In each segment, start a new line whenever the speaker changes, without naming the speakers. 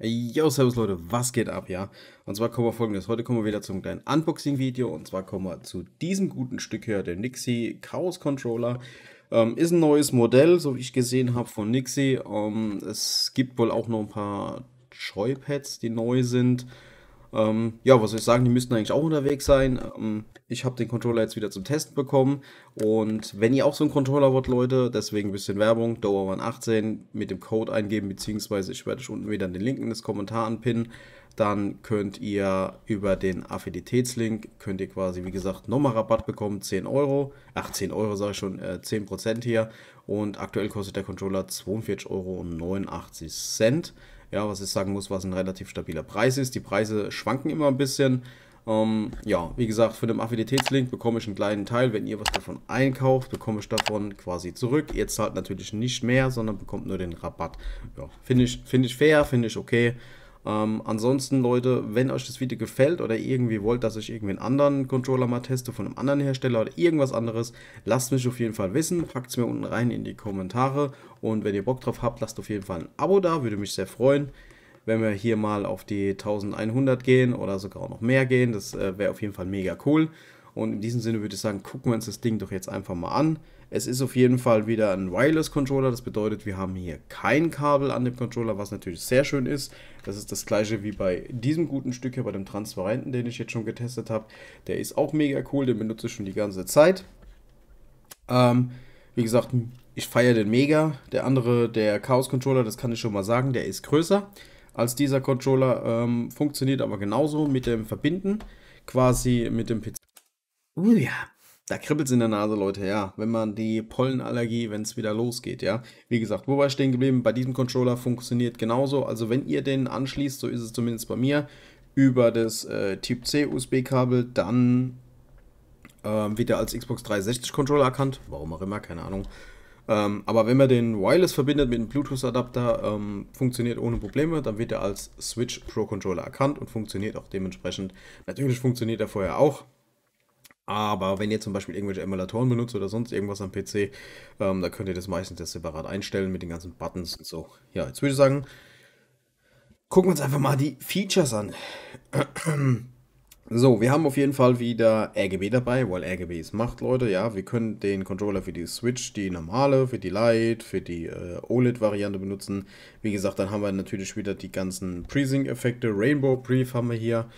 Yo, servus Leute, was geht ab, ja? Und zwar kommen wir folgendes, heute kommen wir wieder zum kleinen Unboxing-Video und zwar kommen wir zu diesem guten Stück hier, der Nixie Chaos Controller. Ähm, ist ein neues Modell, so wie ich gesehen habe, von Nixie. Ähm, es gibt wohl auch noch ein paar Joypads, die neu sind. Ähm, ja, was soll ich sagen, die müssten eigentlich auch unterwegs sein. Ähm, ich habe den Controller jetzt wieder zum Testen bekommen. Und wenn ihr auch so einen Controller wollt, Leute, deswegen ein bisschen Werbung, Dowerman18 mit dem Code eingeben, beziehungsweise ich werde euch unten wieder den Link in das Kommentar anpinnen. Dann könnt ihr über den Affinitätslink, könnt ihr quasi, wie gesagt, nochmal Rabatt bekommen, 10 Euro. Ach, 10 Euro sage ich schon, äh, 10% hier. Und aktuell kostet der Controller 42,89 Euro. Ja, was ich sagen muss, was ein relativ stabiler Preis ist. Die Preise schwanken immer ein bisschen. Ähm, ja, wie gesagt, für den Affinitätslink bekomme ich einen kleinen Teil. Wenn ihr was davon einkauft, bekomme ich davon quasi zurück. Ihr zahlt natürlich nicht mehr, sondern bekommt nur den Rabatt. Ja, finde ich, find ich fair, finde ich okay. Ähm, ansonsten, Leute, wenn euch das Video gefällt oder irgendwie wollt, dass ich irgendwie einen anderen Controller mal teste von einem anderen Hersteller oder irgendwas anderes, lasst mich auf jeden Fall wissen. Packt es mir unten rein in die Kommentare. Und wenn ihr Bock drauf habt, lasst auf jeden Fall ein Abo da. Würde mich sehr freuen, wenn wir hier mal auf die 1100 gehen oder sogar noch mehr gehen. Das äh, wäre auf jeden Fall mega cool. Und in diesem Sinne würde ich sagen, gucken wir uns das Ding doch jetzt einfach mal an. Es ist auf jeden Fall wieder ein Wireless-Controller. Das bedeutet, wir haben hier kein Kabel an dem Controller, was natürlich sehr schön ist. Das ist das gleiche wie bei diesem guten Stück hier, bei dem transparenten, den ich jetzt schon getestet habe. Der ist auch mega cool, den benutze ich schon die ganze Zeit. Ähm, wie gesagt, ich feiere den mega. Der andere, der Chaos-Controller, das kann ich schon mal sagen, der ist größer als dieser Controller. Ähm, funktioniert aber genauso mit dem Verbinden, quasi mit dem PC. Uh ja. Da kribbelt es in der Nase, Leute, ja. Wenn man die Pollenallergie, wenn es wieder losgeht, ja. Wie gesagt, wo war ich stehen geblieben? Bei diesem Controller funktioniert genauso. Also wenn ihr den anschließt, so ist es zumindest bei mir, über das äh, Typ-C USB-Kabel, dann ähm, wird er als Xbox 360 Controller erkannt. Warum auch immer, keine Ahnung. Ähm, aber wenn man den Wireless verbindet mit einem Bluetooth-Adapter, ähm, funktioniert ohne Probleme, dann wird er als Switch Pro Controller erkannt und funktioniert auch dementsprechend. Natürlich funktioniert er vorher auch, aber wenn ihr zum Beispiel irgendwelche Emulatoren benutzt oder sonst irgendwas am PC, ähm, da könnt ihr das meistens das separat einstellen mit den ganzen Buttons und so. Ja, jetzt würde ich sagen, gucken wir uns einfach mal die Features an. So, wir haben auf jeden Fall wieder RGB dabei, weil RGB es macht, Leute. Ja, wir können den Controller für die Switch, die normale, für die Lite, für die äh, OLED-Variante benutzen. Wie gesagt, dann haben wir natürlich wieder die ganzen Presync-Effekte. Rainbow Brief haben wir hier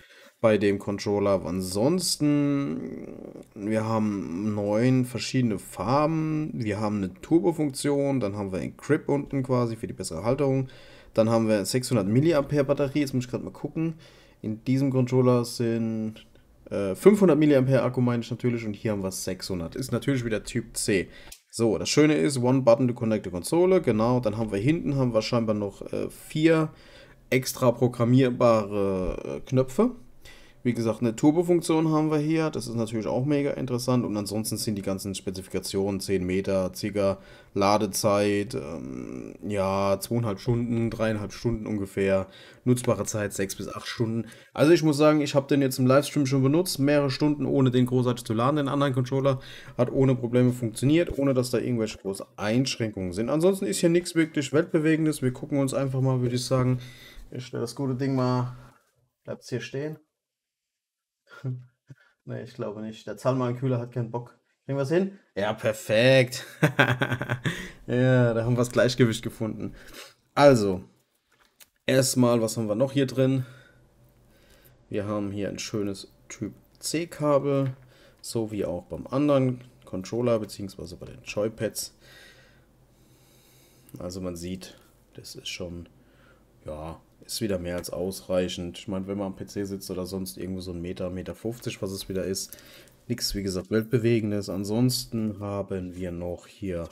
bei dem Controller. Ansonsten, wir haben neun verschiedene Farben. Wir haben eine Turbo-Funktion. Dann haben wir ein Grip unten quasi für die bessere Halterung. Dann haben wir 600 mAh Batterie. Jetzt muss ich gerade mal gucken. In diesem Controller sind äh, 500 mAh Akku, meine ich natürlich. Und hier haben wir 600. Ist natürlich wieder Typ C. So, das Schöne ist, One Button to Connect the Konsole, genau. Dann haben wir hinten haben wir scheinbar noch äh, vier extra programmierbare äh, Knöpfe. Wie gesagt, eine Turbo-Funktion haben wir hier. Das ist natürlich auch mega interessant. Und ansonsten sind die ganzen Spezifikationen 10 Meter, Ziger, Ladezeit, ähm, ja, zweieinhalb Stunden, dreieinhalb Stunden ungefähr. Nutzbare Zeit 6 bis 8 Stunden. Also ich muss sagen, ich habe den jetzt im Livestream schon benutzt. Mehrere Stunden, ohne den großartig zu laden. Den anderen Controller hat ohne Probleme funktioniert, ohne dass da irgendwelche großen Einschränkungen sind. Ansonsten ist hier nichts wirklich weltbewegendes. Wir gucken uns einfach mal, würde ich sagen, ich stelle das gute Ding mal, bleibt es hier stehen. nee, ich glaube nicht. Der Zahnmann-Kühler hat keinen Bock. Kriegen wir es hin? Ja, perfekt. ja, da haben wir das Gleichgewicht gefunden. Also, erstmal, was haben wir noch hier drin? Wir haben hier ein schönes Typ C-Kabel, so wie auch beim anderen Controller bzw. bei den Joypads. Also man sieht, das ist schon ja ist wieder mehr als ausreichend. Ich meine, wenn man am PC sitzt oder sonst irgendwo so ein Meter, Meter 50, was es wieder ist, nichts, wie gesagt, weltbewegendes. Ansonsten haben wir noch hier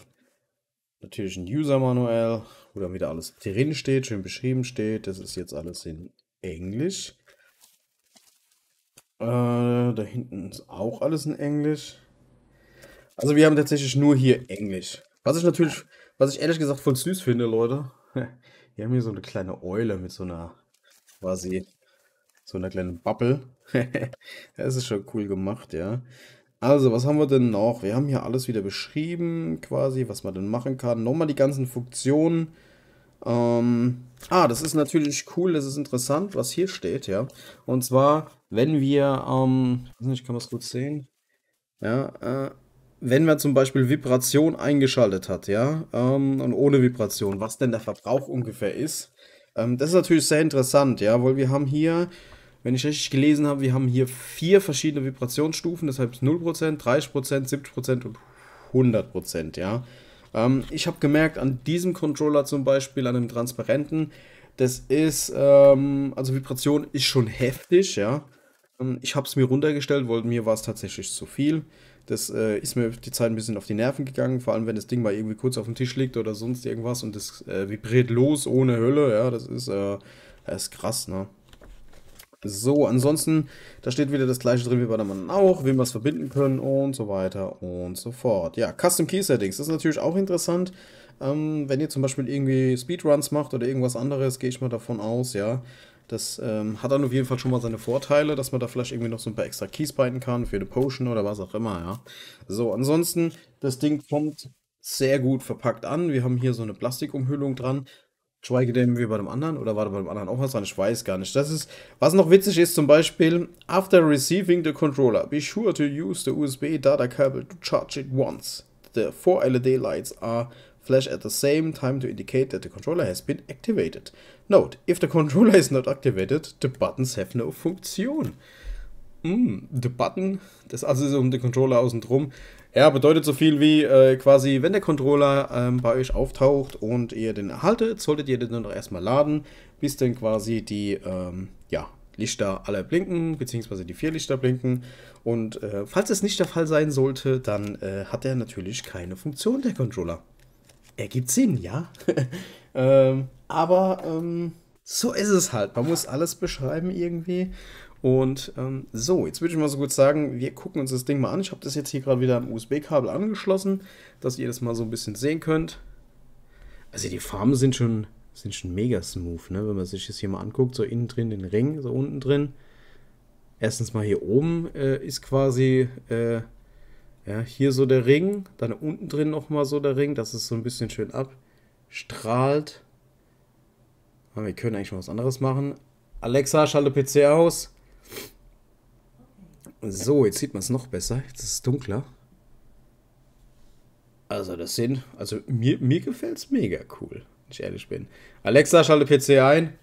natürlich ein User-Manual, wo dann wieder alles drin steht, schön beschrieben steht. Das ist jetzt alles in Englisch. Äh, da hinten ist auch alles in Englisch. Also wir haben tatsächlich nur hier Englisch. Was ich natürlich, was ich ehrlich gesagt voll süß finde, Leute. Wir haben hier so eine kleine Eule mit so einer quasi so einer kleinen Bubble. das ist schon cool gemacht, ja. Also, was haben wir denn noch? Wir haben hier alles wieder beschrieben, quasi, was man denn machen kann. Nochmal die ganzen Funktionen. Ähm, ah, das ist natürlich cool, das ist interessant, was hier steht, ja. Und zwar, wenn wir, ähm, ich weiß nicht, kann man es gut sehen? Ja, äh, wenn man zum Beispiel Vibration eingeschaltet hat, ja, ähm, und ohne Vibration, was denn der Verbrauch ungefähr ist. Ähm, das ist natürlich sehr interessant, ja, weil wir haben hier, wenn ich richtig gelesen habe, wir haben hier vier verschiedene Vibrationsstufen, deshalb 0%, 30%, 70% und 100%, ja. Ähm, ich habe gemerkt, an diesem Controller zum Beispiel, an dem transparenten, das ist, ähm, also Vibration ist schon heftig, ja. Ähm, ich habe es mir runtergestellt, weil mir war es tatsächlich zu viel. Das äh, ist mir die Zeit ein bisschen auf die Nerven gegangen, vor allem wenn das Ding mal irgendwie kurz auf dem Tisch liegt oder sonst irgendwas und das äh, vibriert los ohne Hülle. Ja, das ist, äh, das ist krass, ne? So, ansonsten, da steht wieder das gleiche drin wie bei der Mann auch, wem wir es verbinden können und so weiter und so fort. Ja, Custom Key Settings, das ist natürlich auch interessant. Ähm, wenn ihr zum Beispiel irgendwie Speedruns macht oder irgendwas anderes, gehe ich mal davon aus, ja, das ähm, hat dann auf jeden Fall schon mal seine Vorteile, dass man da vielleicht irgendwie noch so ein paar extra Keys binden kann für eine Potion oder was auch immer, ja. So, ansonsten, das Ding kommt sehr gut verpackt an. Wir haben hier so eine Plastikumhüllung dran. Schweige denn wie bei dem anderen oder war da bei dem anderen auch was dran? Ich weiß gar nicht. Das ist, was noch witzig ist zum Beispiel, after receiving the controller, be sure to use the USB data cable to charge it once. The four LED lights are flash at the same time to indicate that the controller has been activated. Note, if the controller is not activated, the buttons have no Funktion. Mm, the button, das also ist um den Controller außen drum. Ja, bedeutet so viel wie äh, quasi, wenn der Controller ähm, bei euch auftaucht und ihr den erhaltet, solltet ihr den dann doch erstmal laden, bis dann quasi die ähm, ja, Lichter alle blinken, beziehungsweise die vier Lichter blinken. Und äh, falls es nicht der Fall sein sollte, dann äh, hat er natürlich keine Funktion, der Controller ergibt Sinn, ja. ähm, aber ähm, so ist es halt. Man muss alles beschreiben irgendwie. Und ähm, so, jetzt würde ich mal so kurz sagen, wir gucken uns das Ding mal an. Ich habe das jetzt hier gerade wieder am USB-Kabel angeschlossen, dass ihr das mal so ein bisschen sehen könnt. Also die Farben sind schon, sind schon mega smooth, ne? wenn man sich das hier mal anguckt, so innen drin den Ring, so unten drin. Erstens mal hier oben äh, ist quasi äh, ja, hier so der Ring, dann unten drin nochmal so der Ring, dass es so ein bisschen schön abstrahlt. Aber ah, wir können eigentlich mal was anderes machen. Alexa, schalte PC aus. So, jetzt sieht man es noch besser. Jetzt ist es dunkler. Also das sind, also mir, mir gefällt es mega cool, wenn ich ehrlich bin. Alexa, schalte PC ein.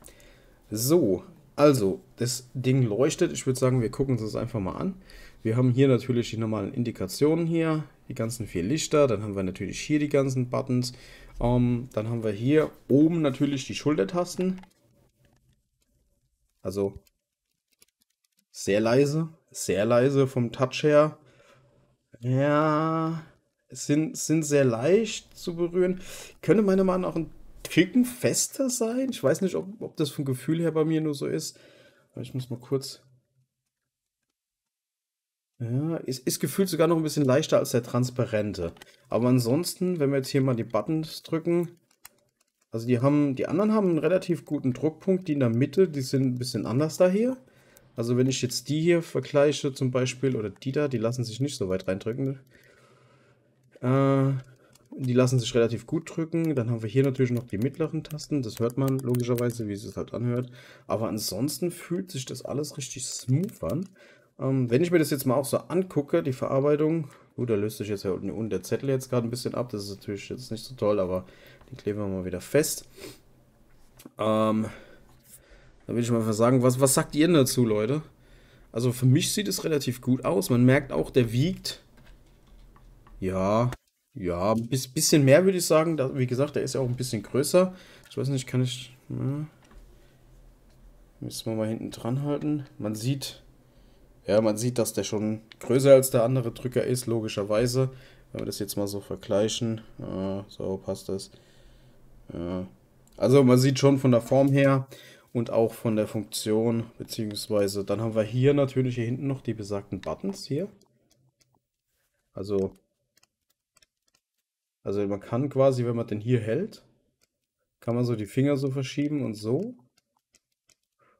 So, also das Ding leuchtet. Ich würde sagen, wir gucken uns das einfach mal an. Wir haben hier natürlich die normalen Indikationen hier, die ganzen vier Lichter, dann haben wir natürlich hier die ganzen Buttons, ähm, dann haben wir hier oben natürlich die Schultertasten, also sehr leise, sehr leise vom Touch her. Ja, sind, sind sehr leicht zu berühren. Könnte meiner Meinung nach ein Ticken fester sein. Ich weiß nicht, ob, ob das vom Gefühl her bei mir nur so ist. Ich muss mal kurz ja, ist, ist gefühlt sogar noch ein bisschen leichter als der transparente. Aber ansonsten, wenn wir jetzt hier mal die Buttons drücken, also die haben, die anderen haben einen relativ guten Druckpunkt, die in der Mitte, die sind ein bisschen anders daher. Also wenn ich jetzt die hier vergleiche zum Beispiel, oder die da, die lassen sich nicht so weit reindrücken. Äh, die lassen sich relativ gut drücken. Dann haben wir hier natürlich noch die mittleren Tasten. Das hört man logischerweise, wie es sich halt anhört. Aber ansonsten fühlt sich das alles richtig smooth an. Ähm, wenn ich mir das jetzt mal auch so angucke, die Verarbeitung, gut, da löst sich jetzt ja halt unten der Zettel jetzt gerade ein bisschen ab. Das ist natürlich jetzt nicht so toll, aber die kleben wir mal wieder fest. Ähm, da will ich mal sagen, was, was sagt ihr denn dazu, Leute? Also für mich sieht es relativ gut aus. Man merkt auch, der wiegt. Ja, ja, ein bisschen mehr würde ich sagen. wie gesagt, der ist ja auch ein bisschen größer. Ich weiß nicht, kann ich... Ja. Hm, müssen wir mal hinten dran halten. Man sieht, ja, man sieht, dass der schon größer als der andere Drücker ist, logischerweise. Wenn wir das jetzt mal so vergleichen. Äh, so passt das. Äh, also man sieht schon von der Form her und auch von der Funktion, beziehungsweise dann haben wir hier natürlich hier hinten noch die besagten Buttons hier. Also, also man kann quasi, wenn man den hier hält, kann man so die Finger so verschieben und so.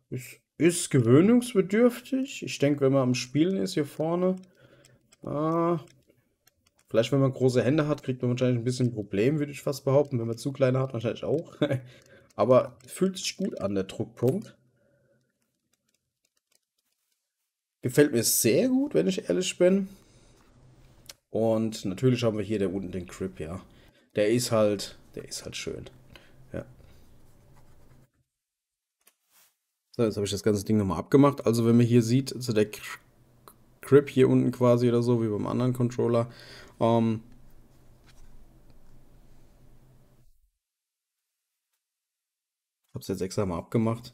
Ist ist gewöhnungsbedürftig. Ich denke, wenn man am Spielen ist hier vorne, äh, vielleicht wenn man große Hände hat, kriegt man wahrscheinlich ein bisschen ein Problem, würde ich fast behaupten. Wenn man zu kleine hat, wahrscheinlich auch. Aber fühlt sich gut an, der Druckpunkt. Gefällt mir sehr gut, wenn ich ehrlich bin. Und natürlich haben wir hier der unten den Crip, ja. Der ist halt, der ist halt schön. So, jetzt habe ich das ganze Ding nochmal abgemacht. Also wenn man hier sieht, so der Grip hier unten quasi oder so, wie beim anderen Controller. Ähm ich habe es jetzt extra mal abgemacht.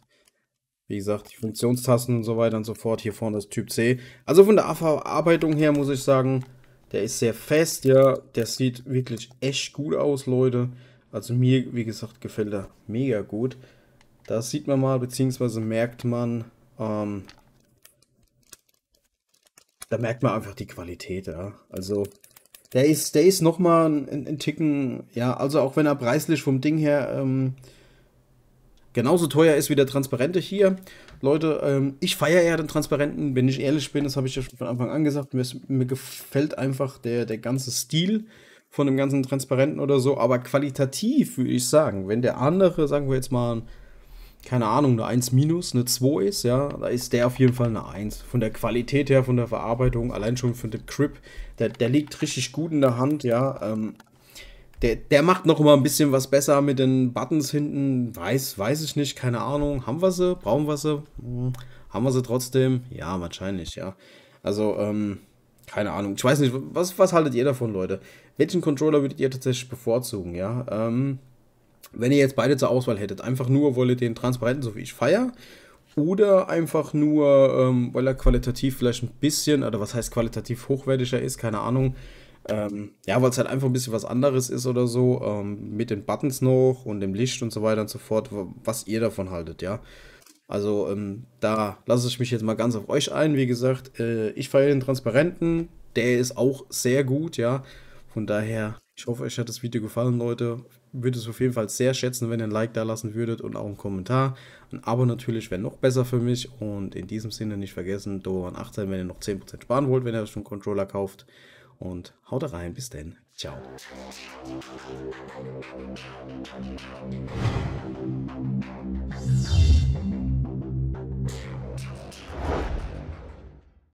Wie gesagt, die Funktionstasten und so weiter und so fort. Hier vorne das Typ C. Also von der Verarbeitung her muss ich sagen, der ist sehr fest, ja. Der sieht wirklich echt gut aus, Leute. Also mir, wie gesagt, gefällt er mega gut. Das sieht man mal, beziehungsweise merkt man, ähm, da merkt man einfach die Qualität, ja. Also, der ist, der ist nochmal ein, ein Ticken, ja, also auch wenn er preislich vom Ding her ähm, genauso teuer ist wie der transparente hier. Leute, ähm, ich feiere eher den transparenten, wenn ich ehrlich bin, das habe ich ja schon von Anfang an gesagt. Mir, mir gefällt einfach der, der ganze Stil von dem ganzen Transparenten oder so, aber qualitativ würde ich sagen, wenn der andere, sagen wir jetzt mal, keine Ahnung, eine 1 minus, eine 2 ist, ja, da ist der auf jeden Fall eine 1. Von der Qualität her, von der Verarbeitung, allein schon von dem Crip, der, der liegt richtig gut in der Hand, ja. Ähm, der, der macht noch mal ein bisschen was besser mit den Buttons hinten. Weiß, weiß ich nicht, keine Ahnung. Haben wir sie? Brauchen wir sie? Hm. Haben wir sie trotzdem? Ja, wahrscheinlich, ja. Also, ähm, keine Ahnung. Ich weiß nicht, was, was haltet ihr davon, Leute? Welchen Controller würdet ihr tatsächlich bevorzugen, ja? Ähm, wenn ihr jetzt beide zur Auswahl hättet, einfach nur, weil ihr den transparenten, so wie ich feier, oder einfach nur, ähm, weil er qualitativ vielleicht ein bisschen, oder was heißt qualitativ hochwertiger ist, keine Ahnung. Ähm, ja, weil es halt einfach ein bisschen was anderes ist oder so, ähm, mit den Buttons noch und dem Licht und so weiter und so fort, was ihr davon haltet, ja. Also ähm, da lasse ich mich jetzt mal ganz auf euch ein. Wie gesagt, äh, ich feiere den Transparenten, der ist auch sehr gut, ja. Von daher ich hoffe, euch hat das Video gefallen, Leute. Würde es auf jeden Fall sehr schätzen, wenn ihr ein Like da lassen würdet und auch einen Kommentar. Ein Abo natürlich wäre noch besser für mich. Und in diesem Sinne nicht vergessen, Doran 18, wenn ihr noch 10% sparen wollt, wenn ihr schon einen Controller kauft. Und haut rein, bis denn. Ciao.